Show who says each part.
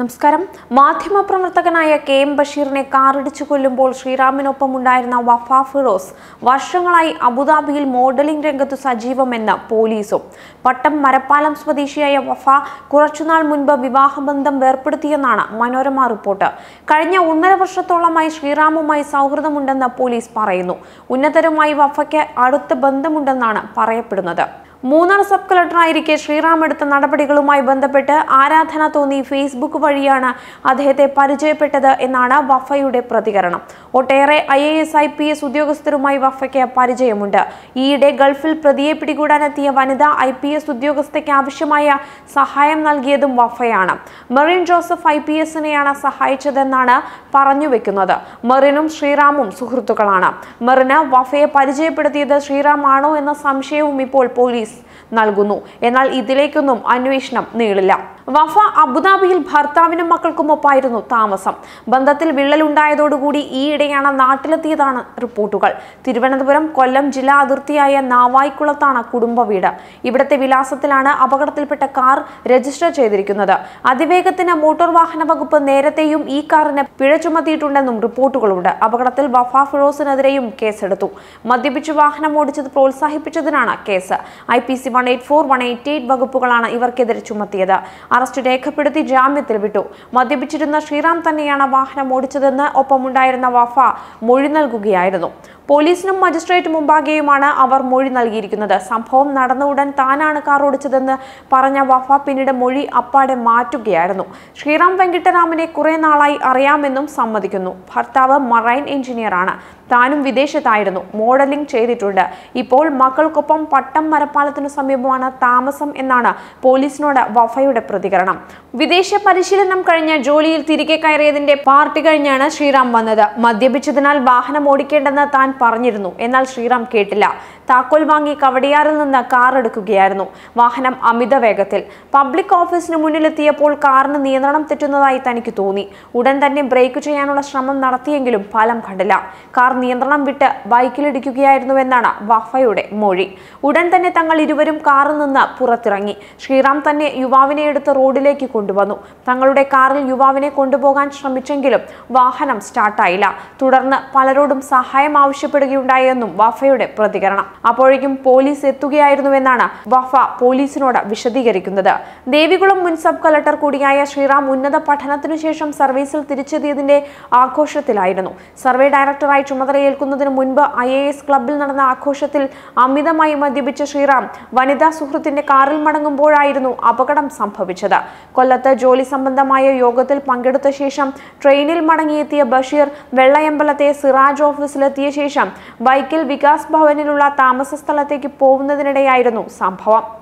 Speaker 1: നമസ്കാരം മാധ്യമപ്രവർത്തകനായ K M ബഷീറിനെ കാറിടിച്ചു കൊല്ലുമ്പോൾ ശ്രീറാമിനൊപ്പം ഉണ്ടായിരുന്ന വഫ ഫിറോസ് വർഷങ്ങളായി അബുദാബിയിൽ മോഡലിംഗ് രംഗത്ത് സജീവമെന്ന് പോലീസും പട്ടം മരപ്പാലം സ്വദേശിയായ വഫ കുറച്ചുനാൾ മുൻപ് വിവാഹബന്ധം വേർപ്പെടുത്തിയെന്നാണ് മനോരമ റിപ്പോർട്ട് കഴിഞ്ഞ ഒന്നര വർഷത്തോളമായി ശ്രീറാമുമായി സൗഹൃദമുണ്ടെന്ന് പോലീസ് പറയുന്നു ഉന്നതരുമായി വഫയ്ക്ക് അടുത്ത ബന്ധമുണ്ടെന്നാണ് പറയപ്പെടുന്നത് മൂന്നാർ സബ് കളക്ടറായിരിക്കെ ശ്രീറാം എടുത്ത നടപടികളുമായി ബന്ധപ്പെട്ട് ആരാധന തോന്നി ഫേസ്ബുക്ക് വഴിയാണ് അദ്ദേഹത്തെ പരിചയപ്പെട്ടത് എന്നാണ് വഫയുടെ പ്രതികരണം ഒട്ടേറെ I A S I P S ഉദ്യോഗസ്ഥരുമായി വഫയ്ക്ക് പരിചയമുണ്ട് ഈയിടെ ഗൾഫിൽ പ്രതിയെ പിടികൂടാനെത്തിയ വനിത ഐ പി എസ് ഉദ്യോഗസ്ഥയ്ക്ക് ആവശ്യമായ സഹായം നൽകിയതും വഫയാണ് മെറിൻ ജോസഫ് ഐ പി എസിനെയാണ് സഹായിച്ചതെന്നാണ് പറഞ്ഞു വെക്കുന്നത് മെറിനും ശ്രീറാമും സുഹൃത്തുക്കളാണ് മെറിന് വഫയെ പരിചയപ്പെടുത്തിയത് ആണോ എന്ന സംശയവും ഇപ്പോൾ പോലീസ് നൽകുന്നു എന്നാൽ ഇതിലേക്കൊന്നും അന്വേഷണം നീളില്ല വഫ അബുദാബിയിൽ ഭർത്താവിനും മക്കൾക്കുമൊപ്പായിരുന്നു താമസം ബന്ധത്തിൽ വിള്ളലുണ്ടായതോടുകൂടി ഈയിടെയാണ് നാട്ടിലെത്തിയതാണ് റിപ്പോർട്ടുകൾ തിരുവനന്തപുരം കൊല്ലം ജില്ലാ അതിർത്തിയായ നാവായിക്കുളത്താണ് കുടുംബ വീട് ഇവിടത്തെ വിലാസത്തിലാണ് അപകടത്തിൽപ്പെട്ട കാർ രജിസ്റ്റർ ചെയ്തിരിക്കുന്നത് അതിവേഗത്തിന് മോട്ടോർ വാഹന വകുപ്പ് നേരത്തെയും ഈ കാറിന് പിഴ ചുമത്തിയിട്ടുണ്ടെന്നും റിപ്പോർട്ടുകളുണ്ട് അപകടത്തിൽ വഫ ഫിറോസിനെതിരെയും കേസെടുത്തു മദ്യപിച്ചു വാഹനം ഓടിച്ചത് പ്രോത്സാഹിപ്പിച്ചതിനാണ് കേസ് I P C one eight four one eight eight വകുപ്പുകളാണ് ഇവർക്കെതിരെ ചുമത്തിയത് അറസ്റ്റ് രേഖപ്പെടുത്തി ജാമ്യത്തിൽ വിട്ടു മദ്യപിച്ചിരുന്ന ശ്രീറാം തന്നെയാണ് വാഹനം ഓടിച്ചതെന്ന് ഒപ്പമുണ്ടായിരുന്ന വഫ മൊഴി നൽകുകയായിരുന്നു പോലീസിനും മജിസ്ട്രേറ്റ് മുമ്പാകെയുമാണ് അവർ മൊഴി നൽകിയിരിക്കുന്നത് സംഭവം നടന്ന ഉടൻ താനാണ് കാർ ഓടിച്ചതെന്ന് പറഞ്ഞ വഫ പിന്നീട് മൊഴി അപ്പാടെ മാറ്റുകയായിരുന്നു ശ്രീറാം വെങ്കിട്ടരാമനെ കുറെ നാളായി അറിയാമെന്നും സമ്മതിക്കുന്നു ഭർത്താവ് മറൈൻ എഞ്ചിനീയറാണ് താനും വിദേശത്തായിരുന്നു മോഡലിംഗ് ചെയ്തിട്ടുണ്ട് ഇപ്പോൾ മക്കൾക്കൊപ്പം പട്ടം മരപ്പാലത്തിനു സമീപമാണ് താമസം എന്നാണ് പോലീസിനോട് വഫയുടെ പ്രതികരണം വിദേശ പരിശീലനം കഴിഞ്ഞ ജോലിയിൽ തിരികെ കയറിയതിന്റെ പാർട്ടി കഴിഞ്ഞാണ് ശ്രീറാം വന്നത് മദ്യപിച്ചതിനാൽ വാഹനം ഓടിക്കേണ്ടെന്ന് താൻ പറഞ്ഞിരുന്നു എന്നാൽ ശ്രീറാം കേട്ടില്ല താക്കോൽ വാങ്ങി കവടിയാറിൽ നിന്ന് കാർ എടുക്കുകയായിരുന്നു വാഹനം അമിത വേഗത്തിൽ പബ്ലിക് ഓഫീസിന് മുന്നിലെത്തിയപ്പോൾ കാറിന് നിയന്ത്രണം തെറ്റുന്നതായി തനിക്ക് തോന്നി ഉടൻ തന്നെ ബ്രേക്ക് ചെയ്യാനുള്ള ശ്രമം നടത്തിയെങ്കിലും ഫലം കണ്ടില്ല കാർ നിയന്ത്രണം വിട്ട് ബൈക്കിലിടിക്കുകയായിരുന്നുവെന്നാണ് വഫയുടെ മൊഴി ഉടൻ തന്നെ തങ്ങൾ ഇരുവരും കാറിൽ നിന്ന് പുറത്തിറങ്ങി ശ്രീറാം തന്നെ യുവാവിനെ എടുത്ത് റോഡിലേക്ക് കൊണ്ടുവന്നു തങ്ങളുടെ കാറിൽ യുവാവിനെ കൊണ്ടുപോകാൻ ശ്രമിച്ചെങ്കിലും വാഹനം സ്റ്റാർട്ടായില്ല തുടർന്ന് പലരോടും സഹായം ആവശ്യം ആവശ്യപ്പെടുകയുണ്ടായെന്നും വഫയുടെ പ്രതികരണം അപ്പോഴേക്കും പോലീസ് എത്തുകയായിരുന്നുവെന്നാണ് വഫ പോലീസിനോട് വിശദീകരിക്കുന്നത് ദേവികുളം മുൻ സബ് കളക്ടർ കൂടിയായ ശ്രീറാം ഉന്നത പഠനത്തിനു ശേഷം സർവീസിൽ തിരിച്ചെത്തിയതിന്റെ ആഘോഷത്തിലായിരുന്നു സർവേ ഡയറക്ടറായി ചുമതലയേൽക്കുന്നതിന് മുൻപ് ഐ എ ക്ലബിൽ നടന്ന ആഘോഷത്തിൽ അമിതമായി മദ്യപിച്ച ശ്രീറാം വനിതാ സുഹൃത്തിന്റെ കാറിൽ മടങ്ങുമ്പോഴായിരുന്നു അപകടം സംഭവിച്ചത് കൊല്ലത്ത് ജോലി സംബന്ധമായ യോഗത്തിൽ പങ്കെടുത്ത ശേഷം ട്രെയിനിൽ മടങ്ങിയെത്തിയ ബഷീർ വെള്ളയമ്പലത്തെ സിറാജ് ഓഫീസിലെത്തിയ ശേഷം ശേഷം വൈക്കിൽ വികാസ് ഭവനിലുള്ള താമസ സ്ഥലത്തേക്ക് പോകുന്നതിനിടെയായിരുന്നു സംഭവം